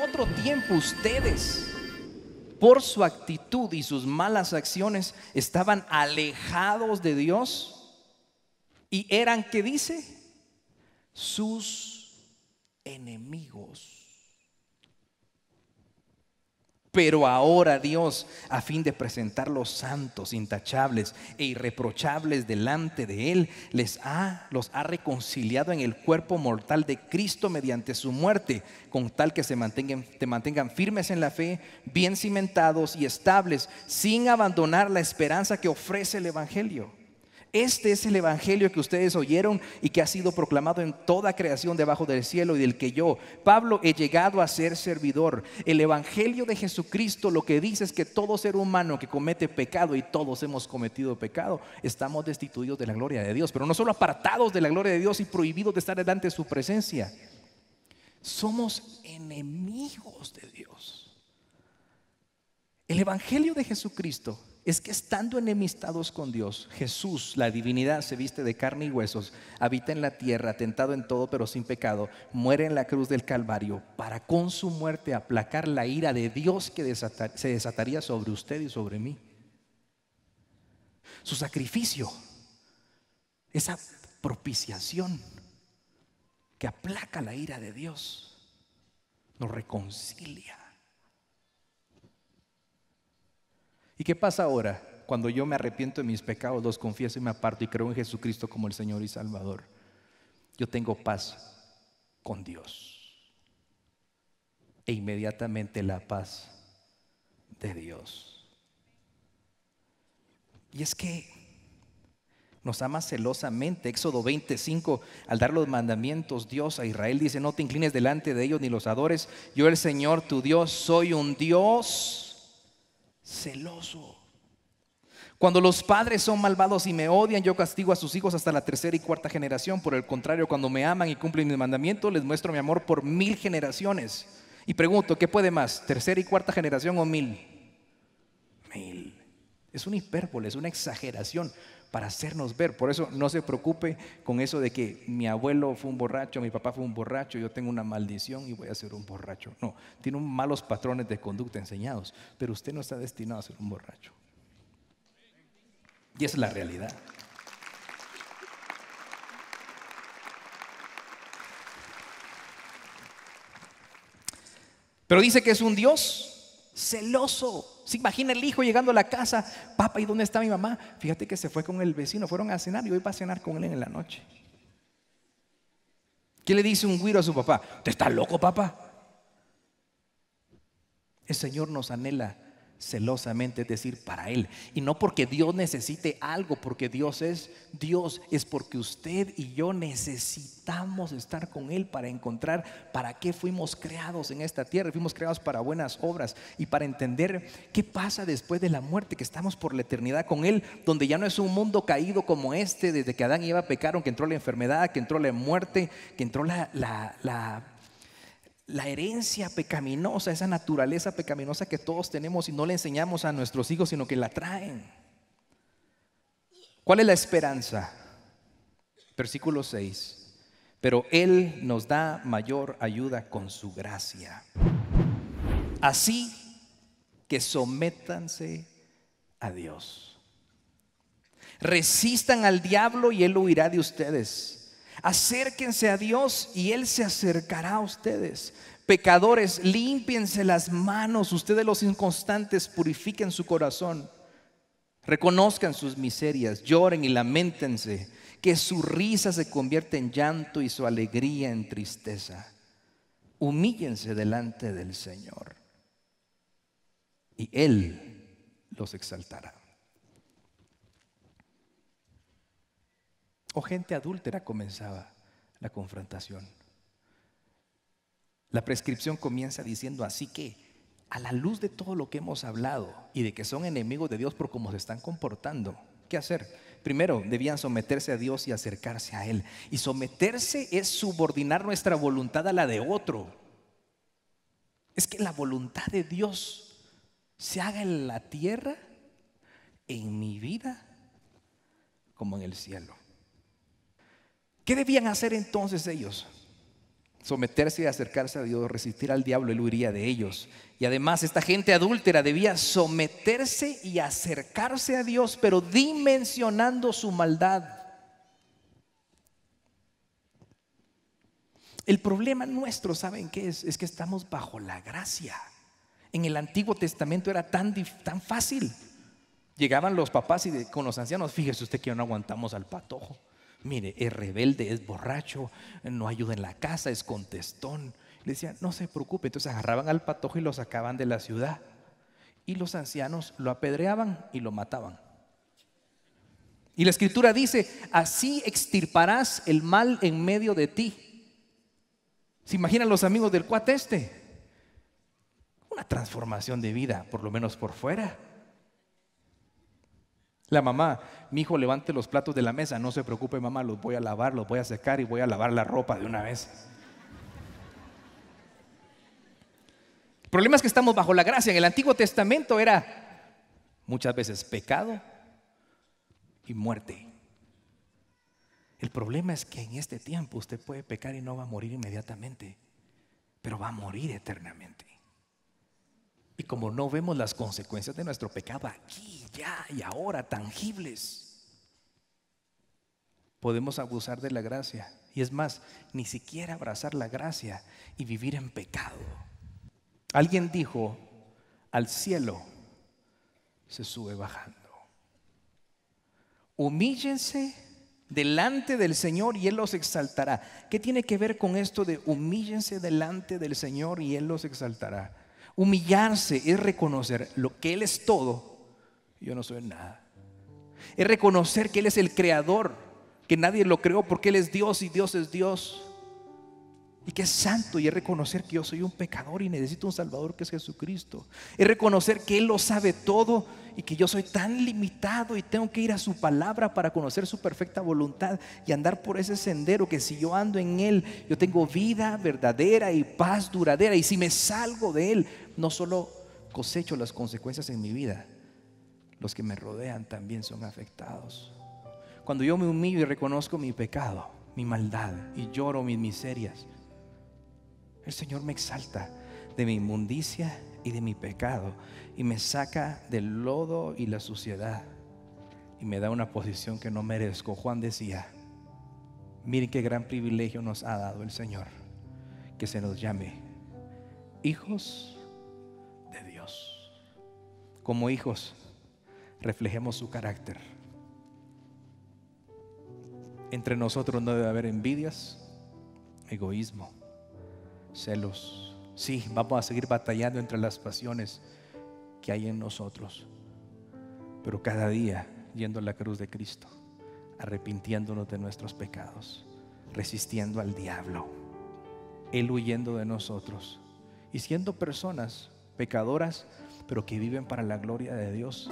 otro tiempo ustedes, por su actitud y sus malas acciones, estaban alejados de Dios y eran, que dice? Sus enemigos. Pero ahora Dios, a fin de presentarlos santos, intachables e irreprochables delante de Él, les ha, los ha reconciliado en el cuerpo mortal de Cristo mediante su muerte, con tal que se mantengan firmes en la fe, bien cimentados y estables, sin abandonar la esperanza que ofrece el Evangelio este es el Evangelio que ustedes oyeron y que ha sido proclamado en toda creación debajo del cielo y del que yo, Pablo, he llegado a ser servidor. El Evangelio de Jesucristo lo que dice es que todo ser humano que comete pecado y todos hemos cometido pecado, estamos destituidos de la gloria de Dios, pero no solo apartados de la gloria de Dios y prohibidos de estar delante de su presencia. Somos enemigos de Dios. El Evangelio de Jesucristo es que estando enemistados con Dios, Jesús, la divinidad, se viste de carne y huesos, habita en la tierra, tentado en todo pero sin pecado, muere en la cruz del Calvario para con su muerte aplacar la ira de Dios que se desataría sobre usted y sobre mí. Su sacrificio, esa propiciación que aplaca la ira de Dios, nos reconcilia ¿Qué pasa ahora? Cuando yo me arrepiento de mis pecados, los confieso y me aparto y creo en Jesucristo como el Señor y Salvador. Yo tengo paz con Dios. E inmediatamente la paz de Dios. Y es que nos ama celosamente. Éxodo 25, al dar los mandamientos, Dios a Israel dice, no te inclines delante de ellos ni los adores. Yo el Señor, tu Dios, soy un Dios celoso. Cuando los padres son malvados y me odian, yo castigo a sus hijos hasta la tercera y cuarta generación. Por el contrario, cuando me aman y cumplen mi mandamiento les muestro mi amor por mil generaciones. Y pregunto, ¿qué puede más? ¿Tercera y cuarta generación o mil? Es una hipérbole, es una exageración para hacernos ver. Por eso no se preocupe con eso de que mi abuelo fue un borracho, mi papá fue un borracho, yo tengo una maldición y voy a ser un borracho. No, tiene malos patrones de conducta enseñados, pero usted no está destinado a ser un borracho. Y esa es la realidad. Pero dice que es un Dios celoso. Se imagina el hijo llegando a la casa, papá, ¿y dónde está mi mamá? Fíjate que se fue con el vecino, fueron a cenar y hoy va a cenar con él en la noche. ¿Qué le dice un güiro a su papá? ¿Te estás loco, papá? El Señor nos anhela celosamente, es decir, para Él. Y no porque Dios necesite algo, porque Dios es Dios, es porque usted y yo necesitamos estar con Él para encontrar para qué fuimos creados en esta tierra. Fuimos creados para buenas obras y para entender qué pasa después de la muerte, que estamos por la eternidad con Él, donde ya no es un mundo caído como este, desde que Adán y Eva pecaron, que entró la enfermedad, que entró la muerte, que entró la, la, la la herencia pecaminosa, esa naturaleza pecaminosa que todos tenemos y no le enseñamos a nuestros hijos, sino que la traen. ¿Cuál es la esperanza? Versículo 6. Pero Él nos da mayor ayuda con su gracia. Así que sométanse a Dios. Resistan al diablo y Él huirá de ustedes. Acérquense a Dios y Él se acercará a ustedes. Pecadores, límpiense las manos. Ustedes los inconstantes, purifiquen su corazón. Reconozcan sus miserias, lloren y lamentense. Que su risa se convierta en llanto y su alegría en tristeza. Humíllense delante del Señor. Y Él los exaltará. o gente adúltera comenzaba la confrontación. La prescripción comienza diciendo, así que a la luz de todo lo que hemos hablado y de que son enemigos de Dios por cómo se están comportando, ¿qué hacer? Primero, debían someterse a Dios y acercarse a Él. Y someterse es subordinar nuestra voluntad a la de otro. Es que la voluntad de Dios se haga en la tierra, en mi vida, como en el cielo. ¿Qué debían hacer entonces ellos? Someterse y acercarse a Dios, resistir al diablo, él huiría de ellos. Y además esta gente adúltera debía someterse y acercarse a Dios, pero dimensionando su maldad. El problema nuestro, ¿saben qué es? Es que estamos bajo la gracia. En el Antiguo Testamento era tan, tan fácil. Llegaban los papás y con los ancianos, fíjese usted que no aguantamos al patojo. Mire, es rebelde, es borracho, no ayuda en la casa, es contestón. Le decían, no se preocupe. Entonces agarraban al patojo y lo sacaban de la ciudad. Y los ancianos lo apedreaban y lo mataban. Y la escritura dice, así extirparás el mal en medio de ti. ¿Se imaginan los amigos del cuate este? Una transformación de vida, por lo menos por fuera. La mamá, mi hijo levante los platos de la mesa, no se preocupe mamá, los voy a lavar, los voy a secar y voy a lavar la ropa de una vez. El problema es que estamos bajo la gracia. En el Antiguo Testamento era muchas veces pecado y muerte. El problema es que en este tiempo usted puede pecar y no va a morir inmediatamente, pero va a morir eternamente. Y como no vemos las consecuencias de nuestro pecado aquí, ya y ahora, tangibles, podemos abusar de la gracia. Y es más, ni siquiera abrazar la gracia y vivir en pecado. Alguien dijo, al cielo se sube bajando. Humíllense delante del Señor y Él los exaltará. ¿Qué tiene que ver con esto de humíllense delante del Señor y Él los exaltará? Humillarse es reconocer lo que Él es todo, yo no soy nada. Es reconocer que Él es el creador, que nadie lo creó porque Él es Dios y Dios es Dios y que es santo y es reconocer que yo soy un pecador y necesito un Salvador que es Jesucristo. Es reconocer que Él lo sabe todo y que yo soy tan limitado y tengo que ir a su palabra para conocer su perfecta voluntad y andar por ese sendero que si yo ando en Él, yo tengo vida verdadera y paz duradera. Y si me salgo de Él, no solo cosecho las consecuencias en mi vida, los que me rodean también son afectados. Cuando yo me humillo y reconozco mi pecado, mi maldad y lloro mis miserias, el Señor me exalta de mi inmundicia y de mi pecado y me saca del lodo y la suciedad y me da una posición que no merezco. Juan decía, miren qué gran privilegio nos ha dado el Señor, que se nos llame hijos de Dios. Como hijos, reflejemos su carácter. Entre nosotros no debe haber envidias, egoísmo celos. Sí, vamos a seguir batallando entre las pasiones que hay en nosotros, pero cada día yendo a la cruz de Cristo, arrepintiéndonos de nuestros pecados, resistiendo al diablo, Él huyendo de nosotros y siendo personas pecadoras, pero que viven para la gloria de Dios.